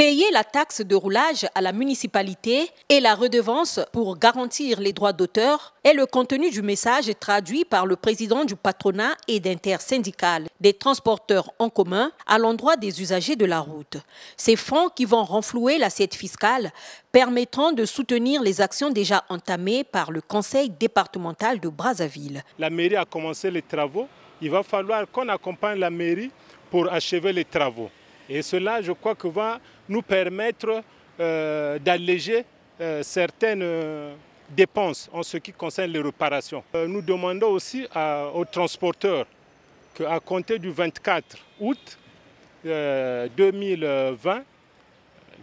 payer la taxe de roulage à la municipalité et la redevance pour garantir les droits d'auteur est le contenu du message traduit par le président du patronat et d'intersyndical des transporteurs en commun à l'endroit des usagers de la route. Ces fonds qui vont renflouer l'assiette fiscale permettront de soutenir les actions déjà entamées par le conseil départemental de Brazzaville. La mairie a commencé les travaux. Il va falloir qu'on accompagne la mairie pour achever les travaux. Et cela, je crois que va nous permettre euh, d'alléger euh, certaines euh, dépenses en ce qui concerne les réparations. nous demandons aussi aux transporteurs qu'à compter du 24 août 2020,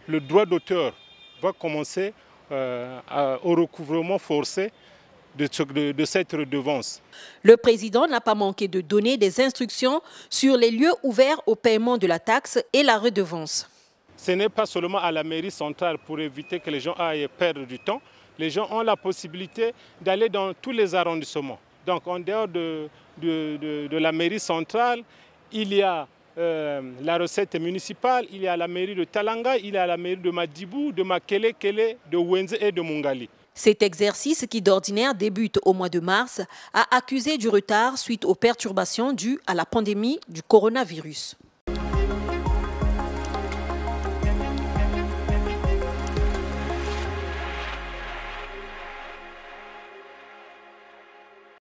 le droit d'auteur va commencer au recouvrement forcé de, cette redevance. Le président n'a pas manqué de donner des instructions sur les lieux ouverts au paiement de la taxe et la redevance. Ce n'est pas seulement à la mairie centrale pour éviter que les gens aillent perdre du temps. Les gens ont la possibilité d'aller dans tous les arrondissements. Donc en dehors de, la mairie centrale, il y a euh, la recette municipale, il y a la mairie de Talanga, il y a la mairie de Madibou, de Makelekele, de Wenze et de Mungali. Cet exercice, qui d'ordinaire débute au mois de mars, a accusé du retard suite aux perturbations dues à la pandémie du coronavirus.